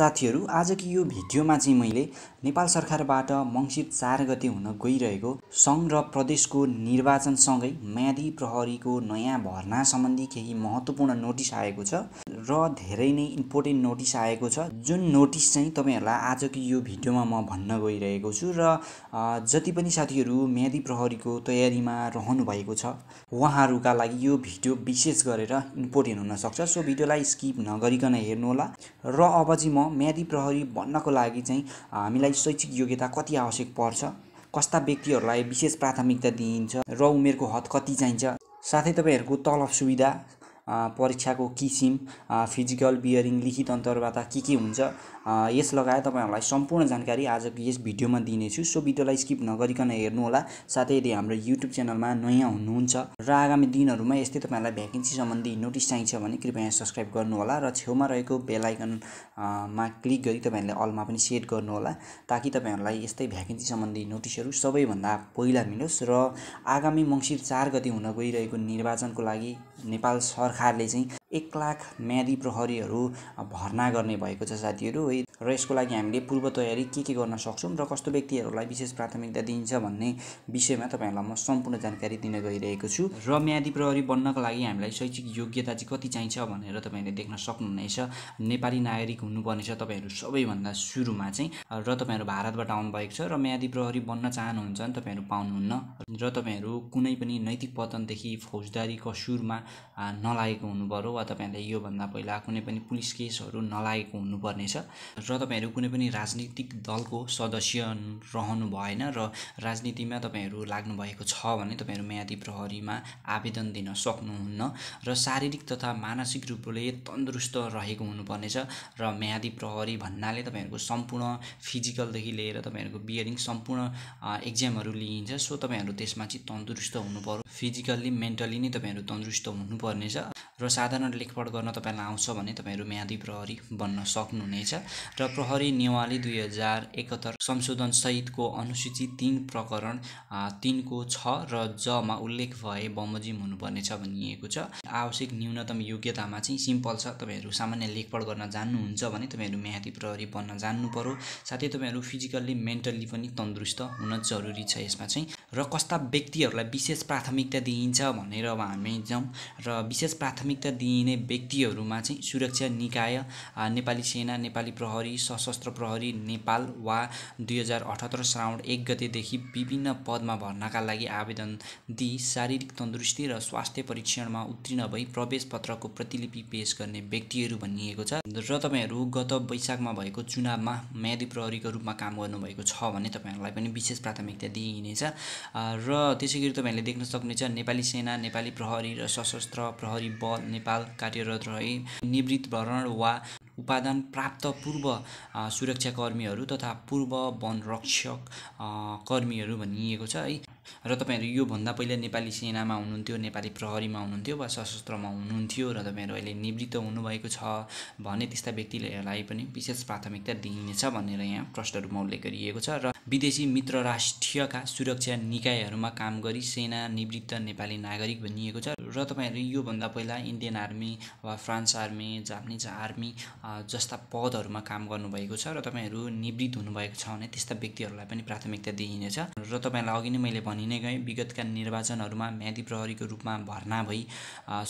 साथीहरू आजको यो भिडियोमा चाहिँ मैले नेपाल सरकारबाट मङ्सिर चार गते हुन गइरहेको सङ्घ र प्रदेशको निर्वाचनसँगै म्यादी प्रहरीको नयाँ भर्ना सम्बन्धी केही महत्त्वपूर्ण नोटिस आएको छ र धेरै नै इम्पोर्टेन्ट नोटिस आएको छ जुन नोटिस चाहिँ तपाईँहरूलाई आजको यो भिडियोमा म भन्न गइरहेको छु र जति पनि साथीहरू म्यादी प्रहरीको तयारीमा रहनु भएको छ उहाँहरूका लागि यो भिडियो विशेष गरेर इम्पोर्टेन्ट हुनसक्छ सो भिडियोलाई स्किप नगरिकन हेर्नुहोला र अब चाहिँ म म्यादी प्रहरी भन्नको लागि चाहिँ हामीलाई शैक्षिक योग्यता कति आवश्यक पर्छ कस्ता व्यक्तिहरूलाई विशेष प्राथमिकता दिइन्छ र उमेरको हद कति चाहिन्छ साथै तपाईँहरूको तलब सुविधा परीक्षाको किसिम फिजिकल बियरिङ लिखित अन्तर्वार्ता के के हुन्छ यस लगायत तपाईँहरूलाई सम्पूर्ण जानकारी आजको यस भिडियोमा दिनेछु सो भिडियोलाई स्किप नगरिकन हेर्नुहोला साथै यदि हाम्रो युट्युब च्यानलमा नयाँ हुनुहुन्छ र आगामी दिनहरूमा यस्तै तपाईँहरूलाई भ्याकेन्सी सम्बन्धी नोटिस चाहिन्छ भने कृपया सब्सक्राइब गर्नुहोला र छेउमा रहेको बेलायकनमा क्लिक गरी तपाईँहरूले अलमा पनि सेट गर्नुहोला ताकि तपाईँहरूलाई यस्तै भ्याकेन्सी सम्बन्धी नोटिसहरू सबैभन्दा पहिला मिलोस् र आगामी मङ्सिर चार गति हुन गइरहेको निर्वाचनको लागि नेपाल सरकारले चाहिँ एक लाख म्यादी प्रहरीहरू भर्ना गर्ने भएको छ साथीहरू है र यसको लागि हामीले पूर्व तयारी के के गर्न सक्छौँ र कस्तो व्यक्तिहरूलाई विशेष प्राथमिकता दिइन्छ भन्ने विषयमा तपाईँहरूलाई म सम्पूर्ण जानकारी दिन गइरहेको छु र म्यादी प्रहरी बन्नको लागि हामीलाई शैक्षिक योग्यता चाहिँ कति चाहिन्छ भनेर तपाईँहरूले देख्न सक्नुहुनेछ नेपाली नागरिक हुनुपर्नेछ तपाईँहरू सबैभन्दा सुरुमा चाहिँ र तपाईँहरू भारतबाट आउनुभएको छ र म्यादी प्रहरी बन्न चाहनुहुन्छ भने तपाईँहरू पाउनुहुन्न र तपाईँहरू कुनै पनि नैतिक पतनदेखि फौजदारी कसुरमा नलागेको हुनु वा तपाईँहरूले योभन्दा पहिला कुनै पनि पुलिस केसहरू नलागेको हुनुपर्नेछ र तपाईँहरू कुनै पनि राजनीतिक दलको सदस्य रहनु भएन र राजनीतिमा तपाईँहरू लाग्नुभएको छ भने तपाईँहरू म्यादी प्रहरीमा आवेदन दिन सक्नुहुन्न र शारीरिक तथा मानसिक रूपले तन्दुरुस्त रहेको हुनुपर्नेछ र म्यादी प्रहरी भन्नाले तपाईँहरूको सम्पूर्ण फिजिकलदेखि लिएर तपाईँहरूको बियरिङ सम्पूर्ण एक्जामहरू लिइन्छ सो तपाईँहरू त्यसमा चाहिँ तन्दुरुस्त हुनु पऱ्यो फिजिकल्ली मेन्टल्ली नै तपाईँहरू तन्दुरुस्त हुनुपर्नेछ र साधारण लेखपड लेखपढ गर्न तपाईँलाई आउँछ भने तपाईँहरू म्यादी प्रहरी बन्न सक्नुहुनेछ र प्रहरी नेवाली दुई हजार एकहत्तर संशोधनसहितको अनुसूचित तिन प्रकरण तिनको छ र जमा उल्लेख भए बमोजिम हुनुपर्नेछ भनिएको छ आवश्यक न्यूनतम योग्यतामा चाहिँ सिम्पल छ तपाईँहरू सामान्य लेखपढ गर्न जान्नुहुन्छ भने तपाईँहरू म्यादी प्रहरी बन्न जान्नु पऱ्यो साथै तपाईँहरू फिजिकल्ली मेन्टल्ली पनि तन्दुरुस्त हुन जरुरी छ यसमा चाहिँ र कस्ता व्यक्तिहरूलाई विशेष प्राथमिकता दिइन्छ भनेर अब हामी जाउँ र विशेष प्राथमिकता दिइ लिइने व्यक्तिहरूमा चाहिँ सुरक्षा निकाय नेपाली सेना नेपाली प्रहरी सशस्त्र प्रहरी नेपाल वा दुई हजार अठहत्तर श्रावण एक गतेदेखि विभिन्न पदमा भर्नाका लागि आवेदन दिई शारीरिक तन्दुरुस्ती र स्वास्थ्य परीक्षणमा उत्तीर्ण भई प्रवेश पत्रको प्रतिलिपि पेश गर्ने व्यक्तिहरू भनिएको छ र तपाईँहरू गत वैशाखमा भएको चुनावमा म्यादी प्रहरीको रूपमा काम गर्नुभएको छ भने तपाईँहरूलाई पनि विशेष प्राथमिकता दिइनेछ र त्यसै गरी तपाईँहरूले देख्न सक्नुहुन्छ नेपाली सेना नेपाली प्रहरी र सशस्त्र प्रहरी बल नेपाल कार्यरत रहे निवृत्त भरण वा उपादान प्राप्त पूर्व सुरक्षाकर्मीहरू तथा पूर्व वनरक्षक कर्मीहरू भनिएको छ है र तपाईँहरू योभन्दा पहिला नेपाली सेनामा हुनुहुन्थ्यो नेपाली प्रहरीमा हुनुहुन्थ्यो वा सशस्त्रमा हुनुहुन्थ्यो र तपाईँहरू अहिले निवृत्त हुनुभएको छ भने त्यस्ता व्यक्तिहरूलाई पनि विशेष प्राथमिकता दिइनेछ भनेर यहाँ प्रश्नहरूमा उल्लेख गरिएको छ र विदेशी मित्र राष्ट्रियका सुरक्षा निकायहरूमा काम गरी सेना निवृत्त नेपाली नागरिक भनिएको छ र तपाईँहरू योभन्दा पहिला इन्डियन आर्मी वा फ्रान्स आर्मी जापानिज आर्मी जस्ता पदहरूमा काम गर्नुभएको छ र तपाईँहरू निवृत्त हुनुभएको छ भने त्यस्ता व्यक्तिहरूलाई पनि प्राथमिकता दिइनेछ र तपाईँहरूलाई अघि नै मैले भनि नै गएँ विगतका निर्वाचनहरूमा म्यादी प्रहरीको रूपमा भर्ना भई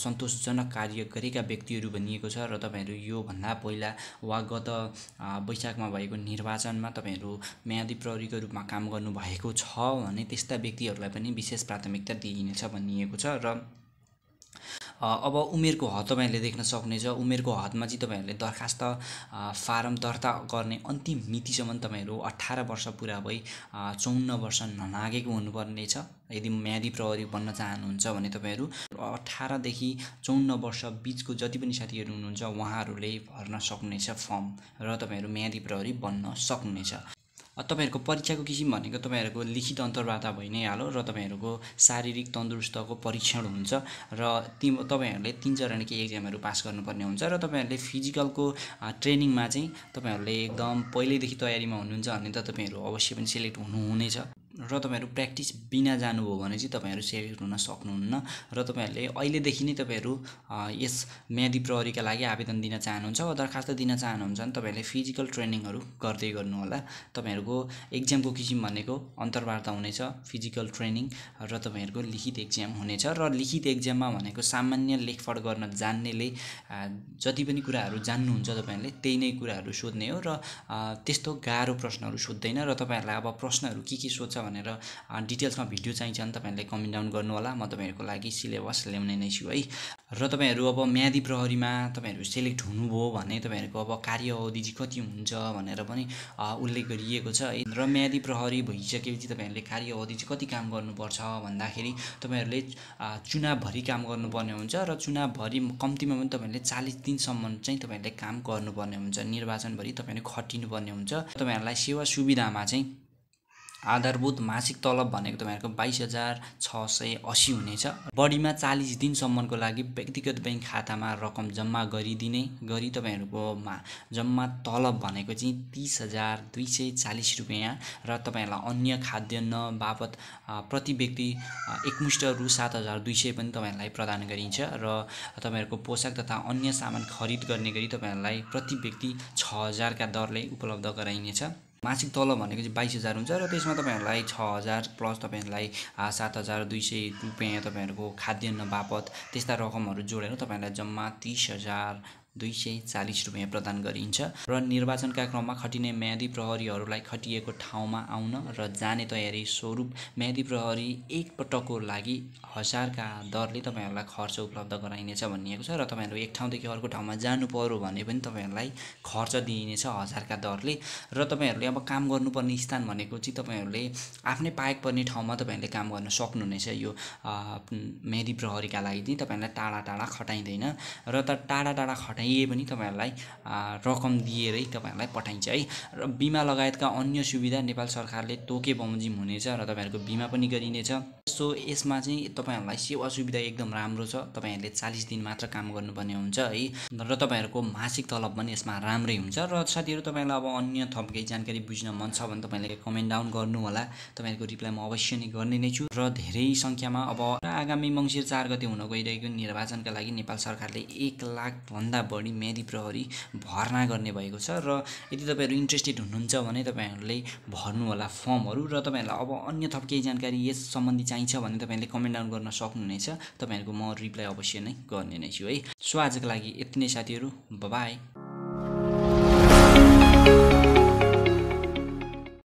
सन्तोषजनक कार्य गरेका व्यक्तिहरू भनिएको छ र तपाईँहरू योभन्दा पहिला वा गत वैशाखमा भएको निर्वाचनमा तपाईँहरू म्यादी प्रहरीको रूपमा काम गर्नुभएको छ भने त्यस्ता व्यक्तिहरूलाई पनि विशेष प्राथमिकता दिइनेछ भनिएको छ र अब उमेरको हद तपाईँहरूले देख्न सक्नेछ उमेरको हदमा चाहिँ तपाईँहरूले दरखास्त फारम दर्ता गर्ने अन्तिम मितिसम्म तपाईँहरू अठार वर्ष पुरा भई चौन्न वर्ष ननागेको हुनुपर्नेछ यदि म्यादी प्रहरी बन्न चाहनुहुन्छ भने तपाईँहरू अठारदेखि चौन्न वर्ष बिचको जति पनि साथीहरू हुनुहुन्छ उहाँहरूले भर्न सक्नुहुनेछ फर्म र तपाईँहरू म्यादी प्रहरी बन्न सक्नुहुनेछ तपाईँहरूको परीक्षाको किसिम भनेको तपाईँहरूको लिखित अन्तर्वार्ता भइ नै हालो र तपाईँहरूको शारीरिक तन्दुरुस्तको परीक्षण हुन्छ र ती तपाईँहरूले तिन चारवटा केही एक्जामहरू पास गर्नुपर्ने हुन्छ र तपाईँहरूले फिजिकलको ट्रेनिङमा चाहिँ तपाईँहरूले एकदम पहिल्यैदेखि तयारीमा हुनुहुन्छ भने त तपाईँहरू अवश्य पनि सेलेक्ट हुनुहुनेछ र तपाईँहरू प्र्याक्टिस बिना जानुभयो भने चाहिँ तपाईँहरू सेलेक्ट हुन सक्नुहुन्न र तपाईँहरूले अहिलेदेखि नै तपाईँहरू यस म्यादी प्रहरीका लागि आवेदन दिन चाहनुहुन्छ वा दरखास्त दिन चाहनुहुन्छ भने तपाईँहरूले फिजिकल ट्रेनिङहरू गर्दै गर्नुहोला तपाईँहरूको एक्जामको किसिम भनेको अन्तर्वार्ता हुनेछ फिजिकल ट्रेनिङ र तपाईँहरूको लिखित एक्जाम हुनेछ र लिखित एक्जाममा भनेको सामान्य लेखपढ गर्न जान्नेले जति पनि कुराहरू जान्नुहुन्छ तपाईँहरूले त्यही नै कुराहरू सोध्ने हो र त्यस्तो गाह्रो प्रश्नहरू सोध्दैन र तपाईँहरूलाई अब प्रश्नहरू के के सोध्छ भनेर डिटेल्समा भिडियो चाहिन्छ भने तपाईँहरूले कमेन्ट डाउन गर्नु होला म तपाईँहरूको लागि सिलेबस ल्याउने नै छु है र तपाईँहरू अब म्यादी प्रहरीमा तपाईँहरू सेलेक्ट हुनुभयो भने तपाईँहरूको अब कार्य अवधि चाहिँ कति हुन्छ भनेर पनि उल्लेख गरिएको छ है र म्यादी प्रहरी भइसकेपछि तपाईँहरूले कार्य अवधि चाहिँ कति काम गर्नुपर्छ भन्दाखेरि तपाईँहरूले चुनावभरि काम गर्नुपर्ने हुन्छ र चुनावभरि कम्तीमा पनि तपाईँहरूले चालिस दिनसम्म चाहिँ तपाईँहरूले काम गर्नुपर्ने हुन्छ निर्वाचनभरि तपाईँले खटिनुपर्ने हुन्छ तपाईँहरूलाई सेवा सुविधामा चाहिँ आधारभूत मासिक तलब भनेको तपाईँहरूको बाइस हजार छ सय असी हुनेछ बढीमा चालिस दिनसम्मको लागि व्यक्तिगत ब्याङ्क खातामा रकम जम्मा गरिदिने गरी तपाईँहरूको मा जम्मा तलब भनेको चाहिँ तिस हजार दुई सय चालिस रुपियाँ र तपाईँहरूलाई अन्य खाद्यान्न बापत प्रति व्यक्ति एकमुष्ट रु सात हजार दुई सय पनि तपाईँहरूलाई प्रदान गरिन्छ र तपाईँहरूको पोसाक तथा अन्य सामान खरिद गर्ने गरी तपाईँहरूलाई प्रति व्यक्ति छ हजारका दरले उपलब्ध गराइनेछ मासिक तलब भनेको चाहिँ बाइस हजार हुन्छ र त्यसमा तपाईँहरूलाई छ हजार प्लस तपाईँहरूलाई सात हजार दुई सय रुपियाँ तपाईँहरूको खाद्यान्न बापत त्यस्ता रकमहरू जोडेर तपाईँहरूलाई जम्मा तिस हजार दुई सय चालिस रुपियाँ प्रदान गरिन्छ र निर्वाचनका क्रममा खटिने म्यादी प्रहरीहरूलाई खटिएको ठाउँमा आउन र जाने तयारी स्वरूप म्यादी प्रहरी एकपटकको लागि हजारका दरले तपाईँहरूलाई खर्च उपलब्ध गराइनेछ भनिएको छ र तपाईँहरू एक ठाउँदेखि अर्को ठाउँमा जानु पऱ्यो भने पनि तपाईँहरूलाई खर्च दिइनेछ हजारका दरले र तपाईँहरूले अब काम गर्नुपर्ने स्थान भनेको चाहिँ तपाईँहरूले आफ्नै पाएक पर्ने ठाउँमा तपाईँहरूले काम गर्न सक्नुहुनेछ यो म्यादी प्रहरीका लागि चाहिँ तपाईँहरूलाई टाढा टाढा खटाइँदैन र त टाढा टाढा पठाइए पनि तपाईँहरूलाई रकम दिएरै तपाईँहरूलाई पठाइन्छ है र बिमा लगायतका अन्य सुविधा नेपाल सरकारले तोके बमोजिम हुनेछ र तपाईँहरूको बिमा पनि गरिनेछ सो यसमा चाहिँ तपाईँहरूलाई सेवा सुविधा एकदम राम्रो छ तपाईँहरूले चालिस दिन मात्र काम गर्नुपर्ने हुन्छ है र तपाईँहरूको मासिक तलब पनि यसमा राम्रै हुन्छ र साथीहरू तपाईँलाई अब अन्य थप केही जानकारी बुझ्न मन छ भने तपाईँले कमेन्ट डाउन गर्नु होला तपाईँहरूको रिप्लाई म अवश्य नै गर्ने नै छु र धेरै सङ्ख्यामा अब आगामी मङ्सिर चार गते हुन गइरहेको निर्वाचनका लागि नेपाल सरकारले एक लाखभन्दा बढी म्यारी प्रहरी भर्ना गर्ने भएको छ र यदि तपाईँहरू इन्ट्रेस्टेड हुनुहुन्छ भने तपाईँहरूले होला फर्महरू र तपाईँहरूलाई अब अन्य थप केही जानकारी यस सम्बन्धी चाहिन्छ भने तपाईँहरूले कमेन्ट डाउन गर्न सक्नुहुनेछ तपाईँहरूको म रिप्लाई अवश्य नै गर्ने नै छु है सो आजको लागि यति नै साथीहरू बाई